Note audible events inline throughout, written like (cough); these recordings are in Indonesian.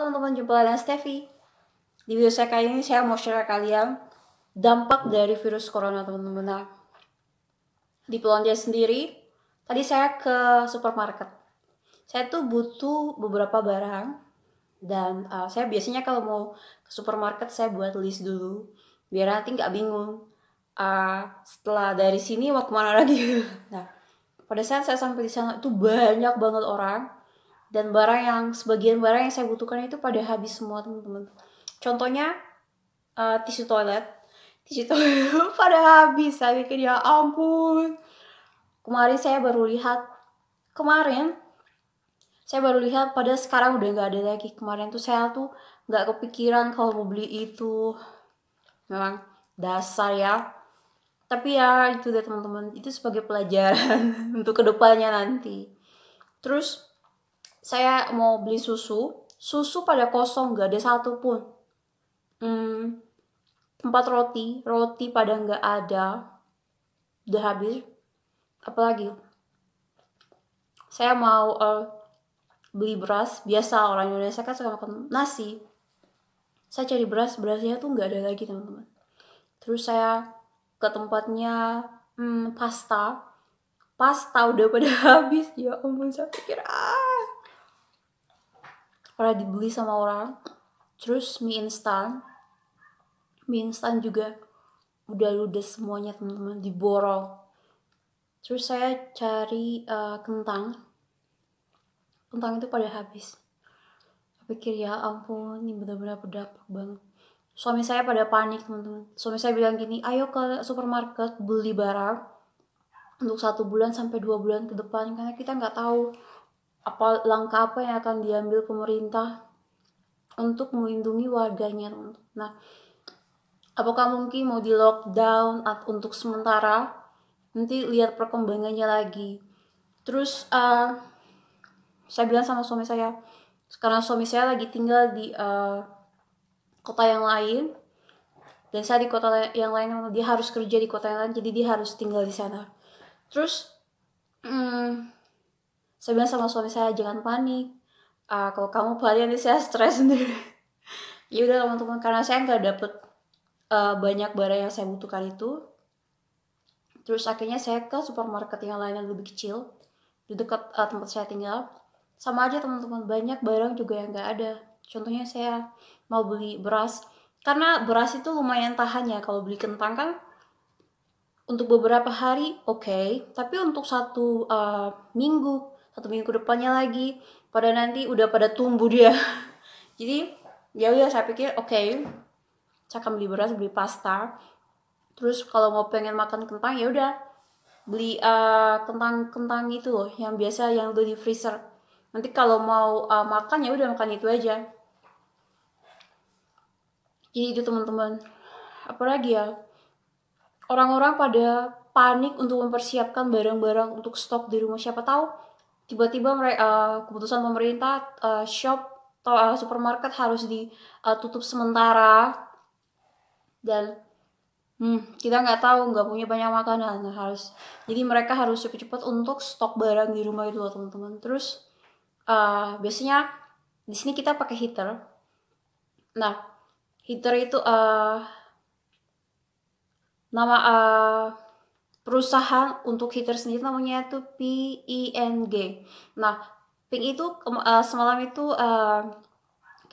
teman-teman, jumpa dengan Steffi. Di video saya kali ini saya mau share kalian dampak dari virus corona teman-teman. Nah, di Polandia sendiri, tadi saya ke supermarket. Saya tuh butuh beberapa barang dan uh, saya biasanya kalau mau ke supermarket saya buat list dulu biar nanti nggak bingung. Uh, setelah dari sini mau kemana lagi? (laughs) nah, pada saat saya sampai di sana itu banyak banget orang dan barang yang sebagian barang yang saya butuhkan itu pada habis semua teman-teman contohnya uh, tisu toilet tisu (laughs) toilet pada habis saya pikir ya ampun kemarin saya baru lihat kemarin saya baru lihat pada sekarang udah nggak ada lagi kemarin tuh saya tuh nggak kepikiran kalau mau beli itu memang dasar ya tapi ya itu deh teman-teman itu sebagai pelajaran (laughs) untuk kedepannya nanti terus saya mau beli susu susu pada kosong nggak ada pun, hmm, empat roti roti pada nggak ada udah habis apalagi saya mau uh, beli beras biasa orang Indonesia kan suka makan nasi saya cari beras berasnya tuh nggak ada lagi teman-teman terus saya ke tempatnya hmm, pasta pasta udah pada (laughs) habis ya ampun saya pikir ah pernah dibeli sama orang terus mie instan mie instan juga udah ludes semuanya teman-teman diborong terus saya cari uh, kentang kentang itu pada habis pikir ya ampun ini benar-benar berdampak banget suami saya pada panik teman-teman suami saya bilang gini ayo ke supermarket beli barang untuk satu bulan sampai dua bulan ke depan karena kita nggak tahu apa langkah apa yang akan diambil pemerintah untuk melindungi warganya nah apakah mungkin mau di lockdown atau untuk sementara nanti lihat perkembangannya lagi terus uh, saya bilang sama suami saya karena suami saya lagi tinggal di uh, kota yang lain dan saya di kota yang lain dia harus kerja di kota yang lain jadi dia harus tinggal di sana terus Hmm saya bilang sama suami saya jangan panik uh, kalau kamu pelarian saya stres sendiri (laughs) ya udah teman-teman karena saya nggak dapet uh, banyak barang yang saya butuhkan itu terus akhirnya saya ke supermarket yang lain yang lebih kecil di dekat uh, tempat saya tinggal sama aja teman-teman banyak barang juga yang nggak ada contohnya saya mau beli beras karena beras itu lumayan tahan ya kalau beli kentang kan untuk beberapa hari oke okay. tapi untuk satu uh, minggu satu minggu ke depannya lagi pada nanti udah pada tumbuh dia (laughs) jadi ya udah saya pikir oke okay, saya akan beli beras beli pasta terus kalau mau pengen makan kentang ya udah beli eh, kentang kentang kentang itu loh yang biasa yang udah di freezer nanti kalau mau uh, makan ya udah makan itu aja jadi itu teman-teman apalagi ya orang-orang pada panik untuk mempersiapkan barang-barang untuk stok di rumah siapa tahu tiba-tiba uh, keputusan pemerintah uh, shop atau uh, supermarket harus ditutup sementara dan hmm, kita nggak tahu nggak punya banyak makanan harus jadi mereka harus cepat-cepat untuk stok barang di rumah itu teman-teman terus uh, biasanya di sini kita pakai heater nah heater itu uh, nama uh, perusahaan untuk heater sendiri namanya itu PING. E nah, ping e itu uh, semalam itu uh,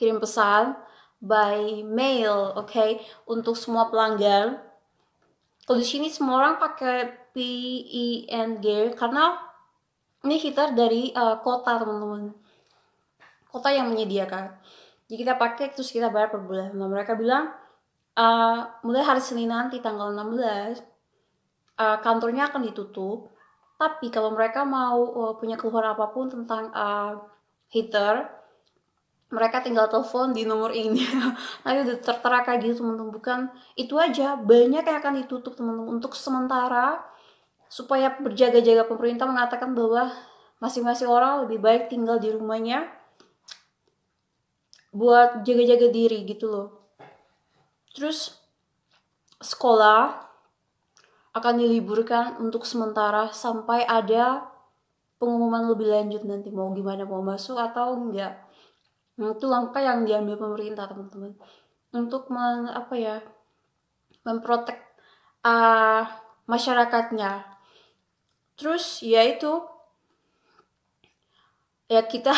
kirim pesan by mail, oke, okay? untuk semua pelanggan. Kalau di sini semua orang pakai PING e karena ini heater dari uh, kota teman-teman, kota yang menyediakan. Jadi kita pakai terus kita bayar per bulan. Nah mereka bilang uh, mulai hari Senin nanti tanggal 16 uh, kantornya akan ditutup. Tapi kalau mereka mau uh, punya keluhan apapun tentang uh, heater, mereka tinggal telepon di nomor ini. (laughs) Nanti udah tertera kayak gitu teman-teman. Bukan itu aja, banyak yang akan ditutup teman-teman untuk sementara supaya berjaga-jaga pemerintah mengatakan bahwa masing-masing orang lebih baik tinggal di rumahnya buat jaga-jaga diri gitu loh. Terus sekolah akan diliburkan untuk sementara sampai ada pengumuman lebih lanjut nanti mau gimana mau masuk atau enggak nah, itu langkah yang diambil pemerintah teman-teman untuk men, apa ya memprotek uh, masyarakatnya terus yaitu ya kita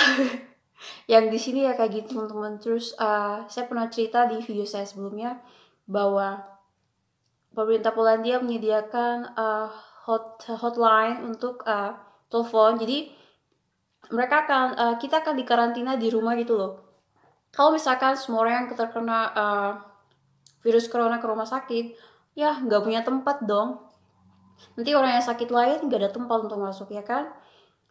(laughs) yang di sini ya kayak gitu teman-teman terus uh, saya pernah cerita di video saya sebelumnya bahwa pemerintah Polandia menyediakan uh, hot hotline untuk uh, telepon. Jadi mereka akan uh, kita akan dikarantina di rumah gitu loh. Kalau misalkan semua orang yang terkena uh, virus corona ke rumah sakit, ya nggak punya tempat dong. Nanti orang yang sakit lain nggak ada tempat untuk masuk ya kan?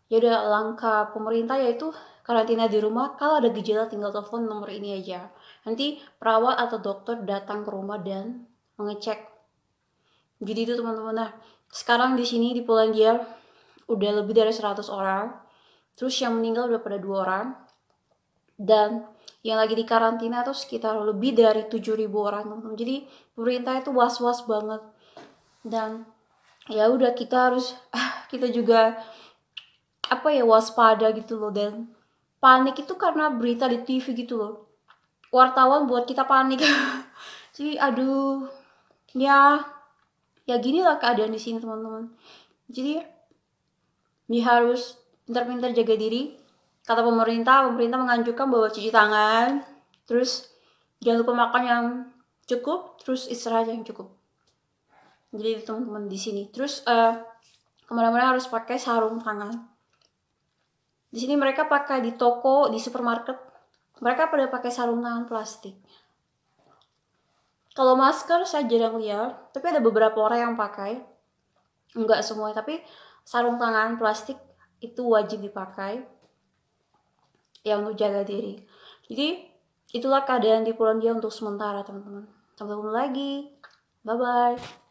Ya udah langkah pemerintah yaitu karantina di rumah kalau ada gejala tinggal telepon nomor ini aja nanti perawat atau dokter datang ke rumah dan mengecek jadi itu teman-teman nah sekarang di sini di Polandia udah lebih dari 100 orang terus yang meninggal udah pada dua orang dan yang lagi di karantina tuh sekitar lebih dari 7000 orang teman-teman jadi pemerintah itu was-was banget dan ya udah kita harus ah, kita juga apa ya waspada gitu loh dan panik itu karena berita di TV gitu loh wartawan buat kita panik (laughs) jadi aduh ya ya gini lah keadaan di sini teman-teman jadi ya harus pintar-pintar jaga diri kata pemerintah pemerintah menganjurkan bahwa cuci tangan terus jangan lupa makan yang cukup terus istirahat yang cukup jadi teman-teman di sini terus uh, kemana-mana harus pakai sarung tangan di sini mereka pakai di toko di supermarket mereka pada pakai sarung tangan plastik kalau masker saya jarang lihat tapi ada beberapa orang yang pakai Enggak semua tapi sarung tangan plastik itu wajib dipakai Yang untuk jaga diri jadi itulah keadaan di Polandia untuk sementara teman-teman sampai ketemu lagi bye bye